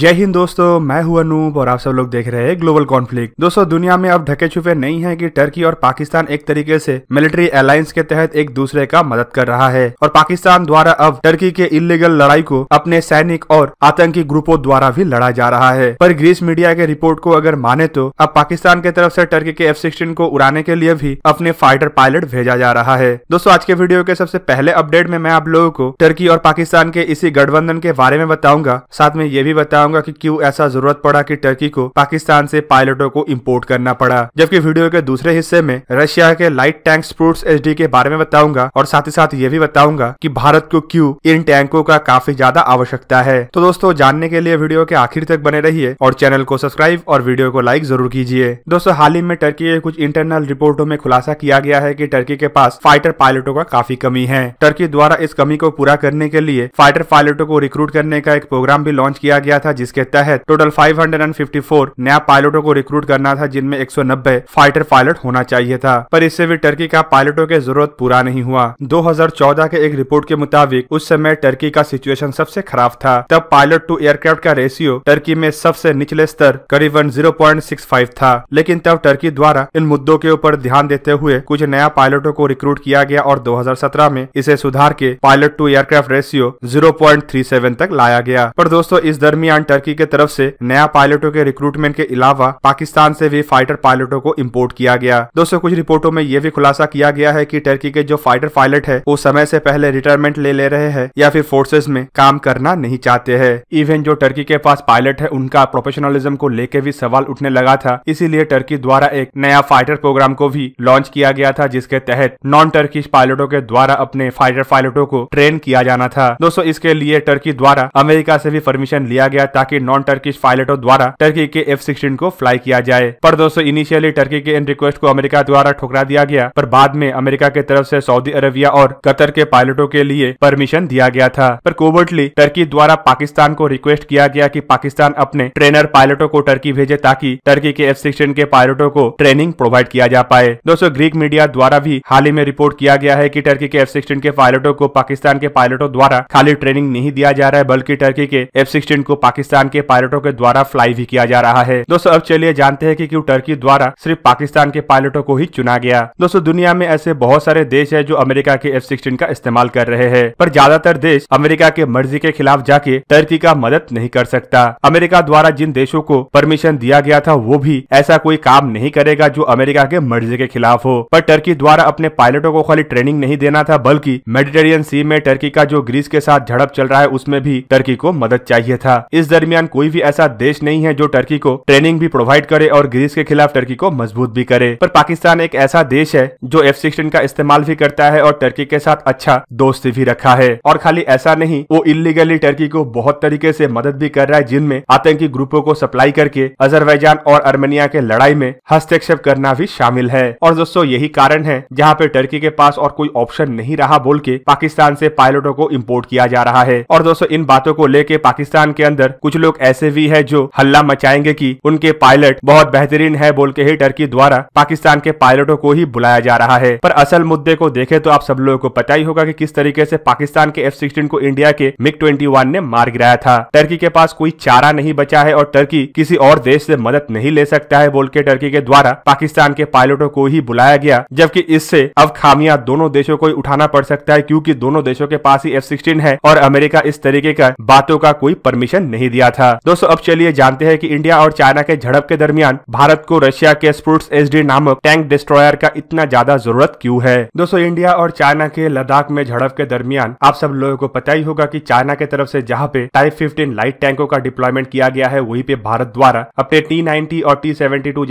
जय हिंद दोस्तों मैं हूं अनूप और आप सब लोग देख रहे हैं ग्लोबल कॉन्फ्लिक्ट दोस्तों दुनिया में अब ढके छुपे नहीं है कि टर्की और पाकिस्तान एक तरीके से मिलिट्री अलायंस के तहत एक दूसरे का मदद कर रहा है और पाकिस्तान द्वारा अब टर्की के इलीगल लड़ाई को अपने सैनिक और आतंकी ग्रुपों द्वारा भी लड़ा जा रहा है पर ग्रीस मीडिया के रिपोर्ट को अगर माने तो अब पाकिस्तान के तरफ ऐसी टर्की के एफ सिक्सटीन को उड़ाने के लिए भी अपने फाइटर पायलट भेजा जा रहा है दोस्तों आज के वीडियो के सबसे पहले अपडेट में मैं आप लोगों को टर्की और पाकिस्तान के इसी गठबंधन के बारे में बताऊंगा साथ में ये भी बता बताऊंगा कि क्यों ऐसा जरूरत पड़ा कि टर्की को पाकिस्तान से पायलटों को इम्पोर्ट करना पड़ा जबकि वीडियो के दूसरे हिस्से में रशिया के लाइट टैंक स्प्रूट्स एच के बारे में बताऊंगा और साथ ही साथ ये भी बताऊंगा की भारत को क्यूँ इन टैंकों का काफी ज्यादा आवश्यकता है तो दोस्तों जानने के लिए वीडियो के आखिर तक बने रहिए और चैनल को सब्सक्राइब और वीडियो को लाइक जरूर कीजिए दोस्तों हाल ही में टर्की के कुछ इंटरनल रिपोर्टों में खुलासा किया गया है कि टर्की के पास फाइटर पायलटों का काफी कमी है टर्की द्वारा इस कमी को पूरा करने के लिए फाइटर पायलटों को रिक्रूट करने का एक प्रोग्राम भी लॉन्च किया गया था था जिसके तहत टोटल 554 नया पायलटों को रिक्रूट करना था जिनमें 190 फाइटर पायलट होना चाहिए था पर इससे भी टर्की का पायलटों के जरूरत पूरा नहीं हुआ 2014 के एक रिपोर्ट के मुताबिक उस समय टर्की का सिचुएशन सबसे खराब था तब पायलट टू एयरक्राफ्ट का रेशियो टर्की में सबसे निचले स्तर करीबन 0.65 था लेकिन तब टर्की द्वारा इन मुद्दों के ऊपर ध्यान देते हुए कुछ नया पायलटों को रिक्रूट किया गया और 2017 में इसे सुधार के पायलट टू एयरक्राफ्ट रेशियो 0.37 तक लाया गया पर दोस्तों इस दरमियान दरमियान टर्की के तरफ से नया पायलटों के रिक्रूटमेंट के अलावा पाकिस्तान से भी फाइटर पायलटों को इम्पोर्ट किया गया दोस्तों कुछ रिपोर्टों में यह भी खुलासा किया गया है की टर्की के जो फाइटर पायलट है वो समय से पहले रिटायरमेंट ले ले रहे हैं या फिर फोर्सेज में काम करना नहीं चाहते है इवन जो टर्की के पास पायलट है उनका प्रोफेशनलिज्म को लेकर भी सवाल उठने लगा था इसीलिए टर्की द्वारा एक नया फाइटर प्रोग्राम को भी लॉन्च किया गया था जिसके तहत नॉन टर्किश पायलटों के द्वारा अपने फाइटर पायलटों को ट्रेन किया जाना था दोस्तों इसके लिए टर्की द्वारा अमेरिका से भी परमिशन लिया गया गया ताकि नॉन टर्किश पायलटों द्वारा टर्की के एफ सिक्सटीन को फ्लाई किया जाए पर दोस्तों इनिशियली टर्की के इन रिक्वेस्ट को अमेरिका द्वारा ठुकरा दिया गया पर बाद में अमेरिका के तरफ ऐसी सऊदी अरबिया और कतर के पायलटों के लिए परमिशन दिया गया था पर कोवर्टली टर्की द्वारा पाकिस्तान को रिक्वेस्ट किया गया कि पाकिस्तान अपने ट्रेनर पायलटों को टर्की भेजे ताकि टर्की के एफ सिक्सटीन के पायलटों को ट्रेनिंग प्रोवाइड किया जा पाए दोस्तों ग्रीक मीडिया द्वारा भी हाल ही में रिपोर्ट किया गया है की टर्की के एफ सिक्सटीन के पायलटों को पाकिस्तान के पायलटों द्वारा खाली ट्रेनिंग नहीं दिया जा रहा है बल्कि टर्की के एफ सिक्सटीन को पाकिस्तान के पायलटों के द्वारा फ्लाई भी किया जा रहा है दोस्तों अब चलिए जानते हैं कि क्यों टर्की द्वारा सिर्फ पाकिस्तान के पायलटों को ही चुना गया दोस्तों दुनिया में ऐसे बहुत सारे देश है जो अमेरिका के एफ सिक्सटीन का इस्तेमाल कर रहे हैं पर ज्यादातर देश अमेरिका के मर्जी के खिलाफ जाके टर्की का मदद नहीं कर सकता अमेरिका द्वारा जिन देशों को परमिशन दिया गया था वो भी ऐसा कोई काम नहीं करेगा जो अमेरिका के मर्जी के खिलाफ हो पर टर्की द्वारा अपने पायलटों को खाली ट्रेनिंग नहीं देना था बल्कि मेडिटेरियन सी में टर्की का जो ग्रीस के साथ झड़प चल रहा है उसमें भी टर्की को मदद चाहिए था इस इस दरमियान कोई भी ऐसा देश नहीं है जो टर्की को ट्रेनिंग भी प्रोवाइड करे और ग्रीस के खिलाफ टर्की को मजबूत भी करे पर पाकिस्तान एक ऐसा देश है जो एफ सिक्सटीन का इस्तेमाल भी करता है और टर्की के साथ अच्छा दोस्ती भी रखा है और खाली ऐसा नहीं वो इलीगली टर्की को बहुत तरीके से मदद भी कर रहा है जिनमें आतंकी ग्रुपों को सप्लाई करके अजरबैजान और अर्मेनिया के लड़ाई में हस्तक्षेप करना भी शामिल है और दोस्तों यही कारण है जहाँ पे टर्की के पास और कोई ऑप्शन नहीं रहा बोल के पाकिस्तान से पायलटों को इम्पोर्ट किया जा रहा है और दोस्तों इन बातों को लेके पाकिस्तान के अंदर कुछ लोग ऐसे भी है जो हल्ला मचाएंगे की उनके पायलट बहुत बेहतरीन है बोल के ही टर्की द्वारा पाकिस्तान के पायलटों को ही बुलाया जा रहा है पर असल मुद्दे को देखे तो आप सब लोगों को पता ही होगा की किस तरीके ऐसी पाकिस्तान के एफ सिक्सटीन को इंडिया के मिग ट्वेंटी ने मार गिराया था टर्की के पास कोई चारा नहीं बचा है और टर्की किसी और देश से मदद नहीं ले सकता है बोल के टर्की के द्वारा पाकिस्तान के पायलटों को ही बुलाया गया जबकि इससे अब खामियां दोनों देशों को ही उठाना पड़ सकता है क्योंकि दोनों देशों के पास ही एफ सिक्सटीन है और अमेरिका इस तरीके का बातों का कोई परमिशन नहीं नहीं दिया था दोस्तों अब चलिए जानते हैं कि इंडिया और चाइना के झड़प के दरमियान भारत को रशिया के स्पोर्ट्स एस नामक टैंक डिस्ट्रॉयर का इतना ज्यादा जरूरत क्यूँ है दोस्तों इंडिया और चाइना के लद्दाख में झड़प के दरमियान आप सब लोगों को पता ही होगा की चाइना के तरफ ऐसी जहाँ पे टाइप फिफ्टीन लाइट टैंकों का डिप्लॉयमेंट किया गया है वही पे भारत द्वारा अपने टी और टी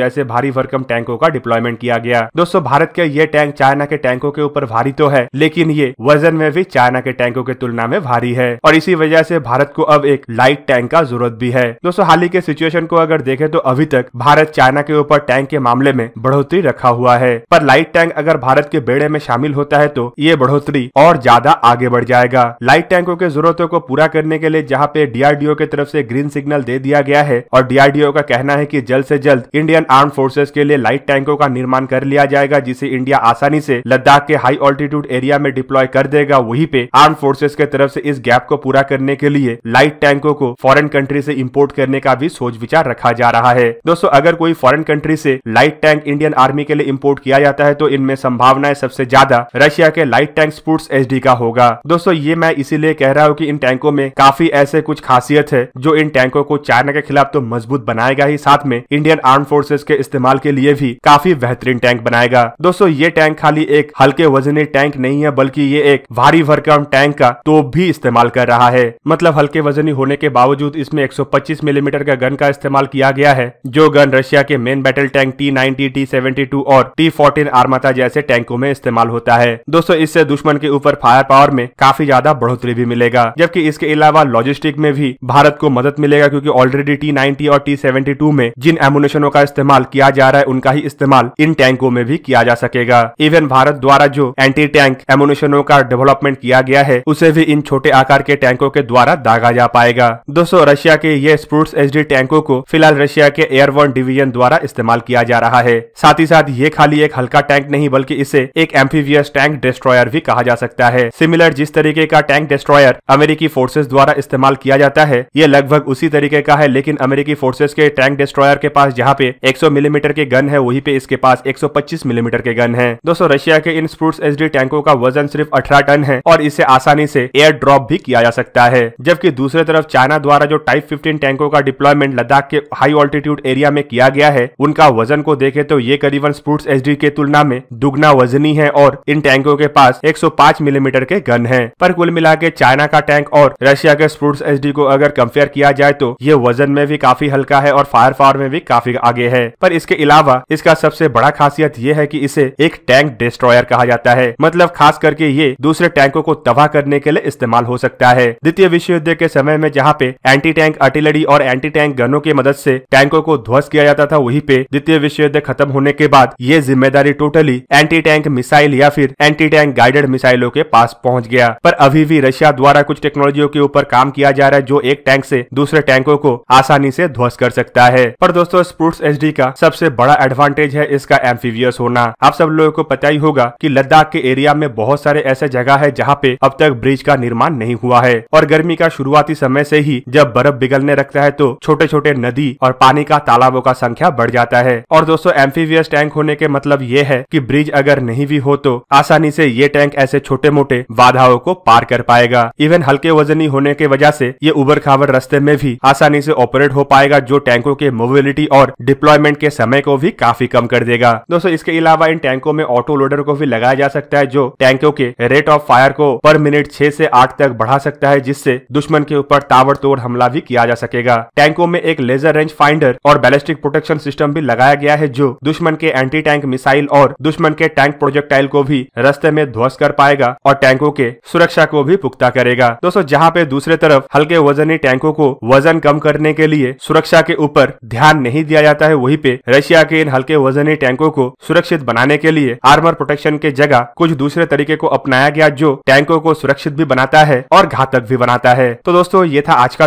जैसे भारी भरकम टैंकों का डिप्लॉयमेंट किया गया दोस्तों भारत के ये टैंक चाइना के टैंकों के ऊपर भारी तो है लेकिन ये वजन में भी चाइना के टैंकों के तुलना में भारी है और इसी वजह से भारत को अब एक लाइट टैंक टैंक का जरूरत भी है दोस्तों हाल ही के सिचुएशन को अगर देखे तो अभी तक भारत चाइना के ऊपर टैंक के मामले में बढ़ोतरी रखा हुआ है पर लाइट टैंक अगर भारत के बेड़े में शामिल होता है तो ये बढ़ोतरी और ज्यादा आगे बढ़ जाएगा लाइट टैंकों के जरूरतों को पूरा करने के लिए जहाँ पे डीआरडीओ की तरफ ऐसी ग्रीन सिग्नल दे दिया गया है और डीआरडीओ का कहना है की जल्द ऐसी जल्द इंडियन आर्म फोर्सेज के लिए लाइट टैंकों का निर्माण कर लिया जाएगा जिसे इंडिया आसानी से लद्दाख के हाई ऑल्टीट्यूड एरिया में डिप्लॉय कर देगा वही पे आर्म फोर्सेज के तरफ से इस गैप को पूरा करने के लिए लाइट टैंकों को फॉरेन कंट्री से इम्पोर्ट करने का भी सोच विचार रखा जा रहा है दोस्तों अगर कोई फॉरेन कंट्री से लाइट टैंक इंडियन आर्मी के लिए इम्पोर्ट किया जाता है तो इनमें संभावनाएं सबसे ज्यादा रशिया के लाइट टैंक स्पोर्ट्स एच का होगा दोस्तों ये मैं इसीलिए कह रहा हूँ की इन टैंकों में काफी ऐसे कुछ खासियत है जो इन टैंकों को चाइना के खिलाफ तो मजबूत बनाएगा ही साथ में इंडियन आर्म फोर्सेज के इस्तेमाल के लिए भी काफी बेहतरीन टैंक बनाएगा दोस्तों ये टैंक खाली एक हल्के वजनी टैंक नहीं है बल्कि ये एक भारी भरकम टैंक का तो भी इस्तेमाल कर रहा है मतलब हल्के वजनी होने के बावजूद बावजूद इसमें 125 मिलीमीटर का गन का इस्तेमाल किया गया है जो गन रशिया के main battle tank T ninety T seventy two और टी फोर्टीन आर्माता जैसे टैंकों में इस्तेमाल होता है दोस्तों इससे दुश्मन के ऊपर फायर पावर में काफी ज्यादा बढ़ोतरी भी मिलेगा जबकि इसके अलावा लॉजिस्टिक में भी भारत को मदद मिलेगा क्यूँकी ऑलरेडी टी और टी सेवेंटी टू में जिन एमुनेशनों का इस्तेमाल किया जा रहा है उनका ही इस्तेमाल इन टैंकों में भी किया जा सकेगा इवन भारत द्वारा जो एंटी टैंक एमुनेशनों का डेवलपमेंट किया गया है उसे भी इन छोटे आकार के टैंकों के द्वारा दागा जा पाएगा दोस्तों रशिया के ये स्पोर्ट्स एच टैंकों को फिलहाल रशिया के वन डिवीजन द्वारा इस्तेमाल किया जा रहा है साथ ही साथ ये खाली एक हल्का टैंक नहीं बल्कि इसे एक एम्फीवियस टैंक डिस्ट्रॉयर भी कहा जा सकता है सिमिलर जिस तरीके का टैंक डिस्ट्रॉयर अमेरिकी फोर्सेज द्वारा इस्तेमाल किया जाता है ये लगभग उसी तरीके का है लेकिन अमेरिकी फोर्सेज के टैंक डिस्ट्रॉयर के पास जहाँ पे एक मिलीमीटर के गन है वहीं पे इसके पास एक मिलीमीटर के गन है दोस्तों रशिया के इन स्पोर्ट्स एच टैंकों का वजन सिर्फ अठारह टन है और इसे आसानी से एयर ड्रॉप भी किया जा सकता है जबकि दूसरे तरफ चाइना द्वारा जो टाइप फिफ्टीन टैंकों का डिप्लॉयमेंट लद्दाख के हाई ऑल्टीट्यूड एरिया में किया गया है उनका वजन को देखे तो ये करीबन स्पोर्ट्स एच के तुलना में दुगना वजनी है और इन टैंकों के पास एक मिलीमीटर के गन है पर कुल मिला के चाइना का टैंक और रशिया के स्पोर्ट्स एच को अगर कम्पेयर किया जाए तो ये वजन में भी काफी हल्का है और फायर पावर में भी काफी आगे है पर इसके अलावा इसका सबसे बड़ा खासियत ये है की इसे एक टैंक डिस्ट्रॉयर कहा जाता है मतलब खास करके ये दूसरे टैंकों को तबाह करने के लिए इस्तेमाल हो सकता है द्वितीय विश्व युद्ध के समय में जहाँ पे एंटी टैंक आर्टिलरी और एंटी टैंक गनों की मदद से टैंकों को ध्वस्त किया जाता था वहीं पे द्वितीय विश्व युद्ध खत्म होने के बाद ये जिम्मेदारी टोटली एंटी टैंक मिसाइल या फिर एंटी टैंक गाइडेड मिसाइलों के पास पहुँच गया पर अभी भी रशिया द्वारा कुछ टेक्नोलॉजियों के ऊपर काम किया जा रहा है जो एक टैंक ऐसी दूसरे टैंकों को आसानी ऐसी ध्वस्त कर सकता है पर दोस्तों स्प्रूट्स एच का सबसे बड़ा एडवांटेज है इसका एम्फीवियस होना आप सब लोगों को पता ही होगा की लद्दाख के एरिया में बहुत सारे ऐसे जगह है जहाँ पे अब तक ब्रिज का निर्माण नहीं हुआ है और गर्मी का शुरुआती समय से ही जब बर्फ पिघलने रखता है तो छोटे छोटे नदी और पानी का तालाबों का संख्या बढ़ जाता है और दोस्तों एम्फीवियस टैंक होने के मतलब ये है कि ब्रिज अगर नहीं भी हो तो आसानी से ये टैंक ऐसे छोटे मोटे बाधाओं को पार कर पाएगा इवन हल्के वजनी होने के वजह से ये उबर खाबर रस्ते में भी आसानी से ऑपरेट हो पाएगा जो टैंकों के मोबिलिटी और डिप्लॉयमेंट के समय को भी काफी कम कर देगा दोस्तों इसके अलावा इन टैंकों में ऑटो लोडर को भी लगाया जा सकता है जो टैंकों के रेट ऑफ फायर को पर मिनट छह से आठ तक बढ़ा सकता है जिससे दुश्मन के ऊपर तावड़ पर हमला भी किया जा सकेगा टैंकों में एक लेजर रेंज फाइंडर और बैलिस्टिक प्रोटेक्शन सिस्टम भी लगाया गया है जो दुश्मन के एंटी टैंक मिसाइल और दुश्मन के टैंक प्रोजेक्टाइल को भी रस्ते में ध्वस्त कर पाएगा और टैंकों के सुरक्षा को भी पुख्ता करेगा दोस्तों जहाँ पे दूसरे तरफ हल्के वजनी टैंकों को वजन कम करने के लिए सुरक्षा के ऊपर ध्यान नहीं दिया जाता है वही पे रशिया के इन हल्के वजनी टैंकों को सुरक्षित बनाने के लिए आर्मर प्रोटेक्शन के जगह कुछ दूसरे तरीके को अपनाया गया जो टैंकों को सुरक्षित भी बनाता है और घातक भी बनाता है तो दोस्तों ये था आज का